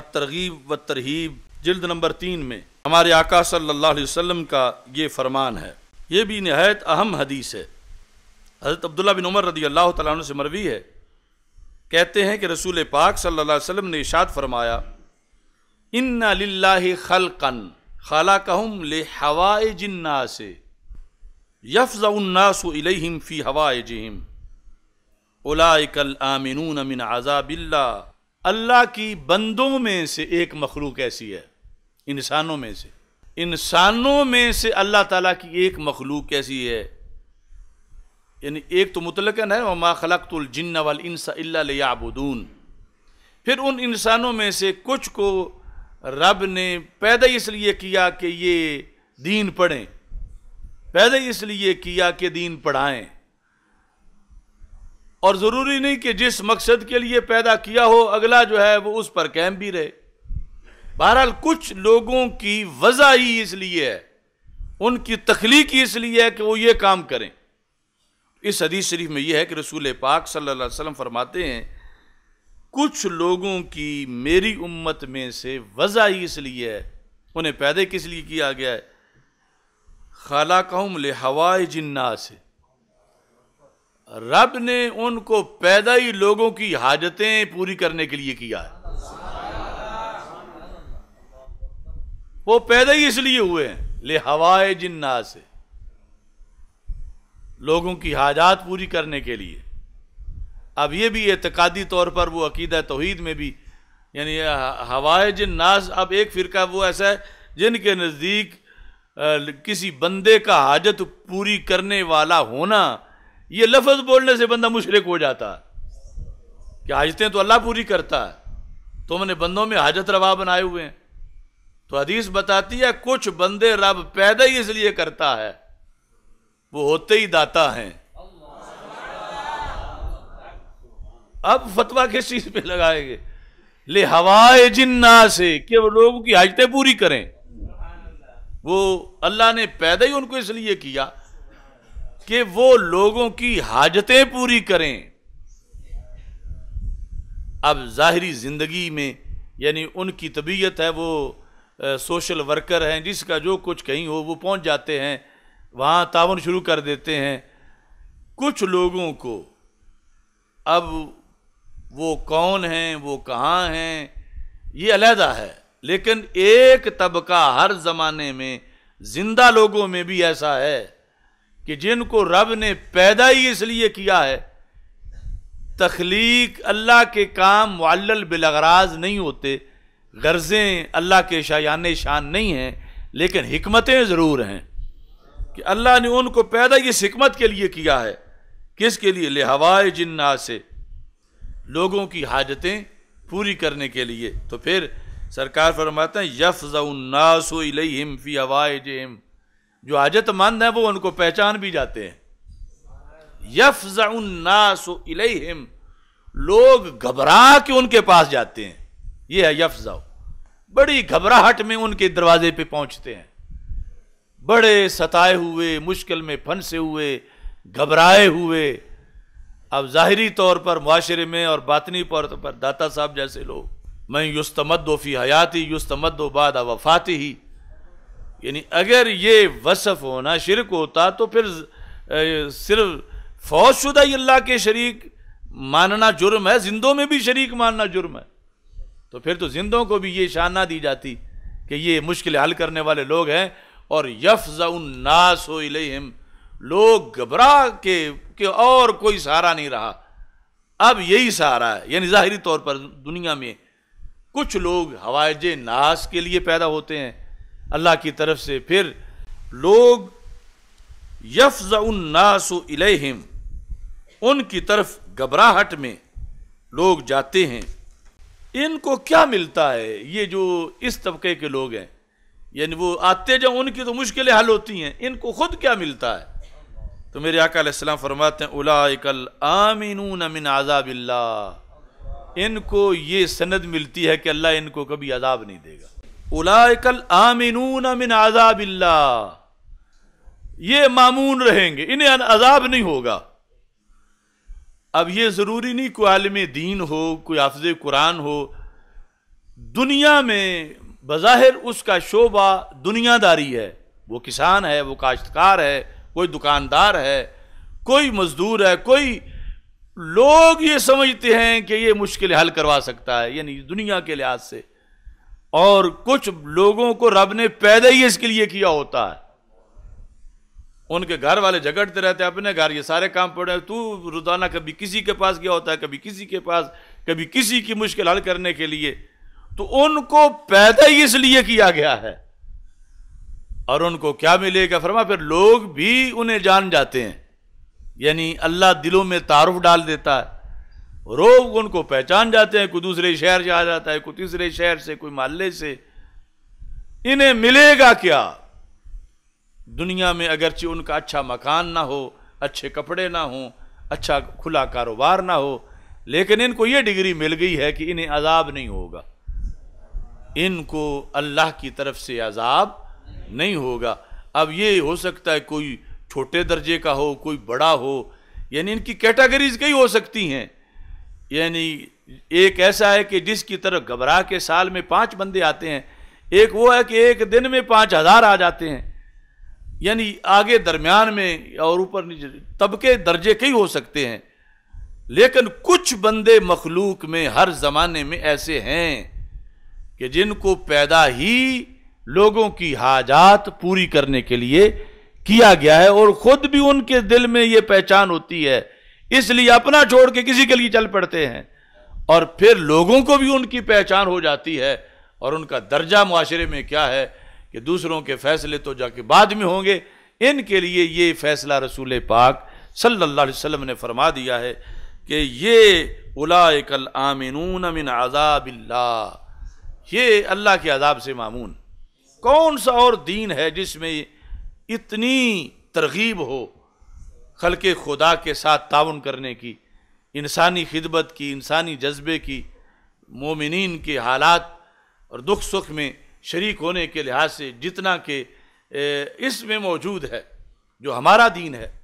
अतरगीब व तरहीब जल्द नंबर तीन में हमारे आका सल्लल्लाहु अलैहि वसल्लम का ये फरमान है ये भी नहायत अहम हदीस है हज़रत अब्दुल्ला बिन उमर रदी अल्लाह तन से मरवी है कहते हैं कि रसूल पाक सल्लल्लाहु अलैहि वसल्लम ने इशाद फरमाया इन लाला खलकन खाला कहम ले हवाए जिन्ना से यफ़्ज़ासम फ़ी हवाए जहम उलाकल आमिन अमिन आज़ाबिल्ला अल्लाह की बंदों में से एक मखलूक ऐसी है इंसानों में से इंसानों में से अल्लाह ताला की एक मखलूक ऐसी है यानी एक तो मुतलकन है वमा खलकतुल जिन्न वल फिर उन इंसानों में से कुछ को रब ने पैदा इसलिए किया कि ये दीन पढ़ें पैदा इसलिए किया कि दीन पढ़ाएं और ज़रूरी नहीं कि जिस मकसद के लिए पैदा किया हो अगला जो है वो उस पर कैम भी रहे बहरहाल कुछ लोगों की वजह ही इसलिए है उनकी तख्लीक ही इसलिए है कि वो ये काम करें इस हदीस शरीफ में यह है कि रसूल पाक सल्लल्लाहु अलैहि वसल्लम फरमाते हैं कुछ लोगों की मेरी उम्मत में से वजह ही इसलिए है उन्हें पैदा किस लिए किया गया है खाला कहम ले हवाए जिन्ना से रब ने उनको पैदा ही लोगों की हाजतें पूरी करने के लिए किया है वो पैदा ही इसलिए हुए हैं ले हवाए जिन्ना से लोगों की हाजात पूरी करने के लिए अब ये भी एतकादी तौर पर वो अकीदा तोहीद में भी यानी हवाए जिन्नास अब एक फ़िरका वो ऐसा है जिनके नज़दीक किसी बंदे का हाजत पूरी करने वाला होना ये लफज बोलने से बंदा मुशरक हो जाता कि हाजतें तो अल्लाह पूरी करता है तुमने बंदों में हाजत रवा बनाए हुए हैं तो हदीस बताती है कुछ बंदे रब पैदा ही इसलिए करता है वो होते ही दाता हैं अब फतवा किस चीज पे लगाएंगे ले हवाए जिन्ना से कि वो लोगों की हाजतें पूरी करें वो अल्लाह ने पैदा ही उनको इसलिए किया कि वो लोगों की हाजतें पूरी करें अब ज़ाहरी ज़िंदगी में यानी उनकी तबीयत है वो आ, सोशल वर्कर हैं जिसका जो कुछ कहीं हो वो पहुंच जाते हैं वहाँ तावन शुरू कर देते हैं कुछ लोगों को अब वो कौन हैं वो कहाँ हैं ये अलहदा है लेकिन एक तबका हर ज़माने में ज़िंदा लोगों में भी ऐसा है कि जिनको रब ने पैदा ही इसलिए किया है तख्लीक अल्लाह के काम वाल बिलगराज नहीं होते गर्जें अल्लाह के शायान शान नहीं हैं लेकिन हमतें ज़रूर हैं कि अल्लाह ने उनको पैदा इस हमत के लिए किया है किसके लिए हवाए जिन्ना से लोगों की हाजतें पूरी करने के लिए तो फिर सरकार फरमाते हैं यफ़ नासो इलेम फ़ी हवाए जम जो हाजतमंद हैं वो उनको पहचान भी जाते हैं यफजास इलेम लोग घबरा के उनके पास जाते हैं ये है यफजा बड़ी घबराहट में उनके दरवाजे पे पहुंचते हैं बड़े सताए हुए मुश्किल में फंसे हुए घबराए हुए अब ज़ाहरी तौर पर माशरे में और बातनी तौर तो पर दाता साहब जैसे लोग मैं युस्तमदोफ़ी फ़ी हयाती युस्तमदो बाद वफाती ही यानी अगर ये वसफ होना शिरक होता तो फिर सिर्फ फौज शुदा अल्लाह के शरीक मानना जुर्म है जिंदों में भी शरीक मानना जुर्म है तो फिर तो जिंदों को भी ये शाना दी जाती कि ये मुश्किल हल करने वाले लोग हैं और यफजाउन्नास हो इलेहिम लोग घबरा के कि और कोई सहारा नहीं रहा अब यही सहारा है यानी ज़ाहरी तौर पर दुनिया में कुछ लोग हवाज नाश के लिए पैदा होते हैं अल्लाह की तरफ से फिर लोग यफजासु उनकी तरफ घबराहट में लोग जाते हैं इनको क्या मिलता है ये जो इस तबके के लोग हैं यानी वो आते जब उनकी तो मुश्किलें हल होती हैं इनको खुद क्या मिलता है तो मेरे आकाम फरमाते हैं उलाकल आमिनून मिन आज़ाबिल्ला इनको ये सनद मिलती है कि अल्लाह इनको कभी आज़ाब नहीं देगा उलाकल आमिनून अमिन आजाबिल्ला ये मामून रहेंगे इन्हें अजाब नहीं होगा अब ये ज़रूरी नहीं कोई आलम दीन हो कोई अफज कुरान हो दुनिया में बज़ाहिर उसका शोबा दुनियादारी है वो किसान है वो काश्तकार है कोई दुकानदार है कोई मज़दूर है कोई लोग ये समझते हैं कि ये मुश्किल हल करवा सकता है यानी दुनिया के लिहाज से और कुछ लोगों को रब ने पैदा ही इसके लिए किया होता है उनके घर वाले झगड़ते रहते हैं अपने घर ये सारे काम पड़े तू रोजाना कभी किसी के पास गया होता है कभी किसी के पास कभी किसी की मुश्किल हल करने के लिए तो उनको पैदा ही इसलिए किया गया है और उनको क्या मिलेगा फरमा फिर लोग भी उन्हें जान जाते हैं यानी अल्लाह दिलों में तारुफ डाल देता है रोग उनको पहचान जाते हैं कोई दूसरे शहर से आ जाता है कोई तीसरे शहर से कोई मोहल्ले से इन्हें मिलेगा क्या दुनिया में अगरचे उनका अच्छा मकान ना हो अच्छे कपड़े ना हो अच्छा खुला कारोबार ना हो लेकिन इनको ये डिग्री मिल गई है कि इन्हें अजाब नहीं होगा इनको अल्लाह की तरफ से अजाब नहीं होगा अब ये हो सकता है कोई छोटे दर्जे का हो कोई बड़ा हो यानी इनकी कैटेगरीज कई हो सकती हैं यानी एक ऐसा है कि जिसकी तरफ घबरा के साल में पांच बंदे आते हैं एक वो है कि एक दिन में पांच हजार आ जाते हैं यानी आगे दरमियान में और ऊपर नीचे तबके दर्जे के ही हो सकते हैं लेकिन कुछ बंदे मखलूक में हर जमाने में ऐसे हैं कि जिनको पैदा ही लोगों की हाजात पूरी करने के लिए किया गया है और खुद भी उनके दिल में ये पहचान होती है इसलिए अपना छोड़ के किसी के लिए चल पड़ते हैं और फिर लोगों को भी उनकी पहचान हो जाती है और उनका दर्जा माशरे में क्या है कि दूसरों के फैसले तो जाके बाद में होंगे इनके लिए ये फैसला रसूल पाक सल्लल्लाहु अलैहि वसल्लम ने फरमा दिया है कि ये उलाकल आमिनून अमिन आज़ाबिल्ला ये अल्लाह के अजाब से मामून कौन सा और दीन है जिसमें इतनी तरगीब हो खल के खुदा के साथ ताउन करने की इंसानी खिदमत की इंसानी जज्बे की मोमिन के हालात और दुख सुख में शरीक होने के लिहाज से जितना के इसमें मौजूद है जो हमारा दीन है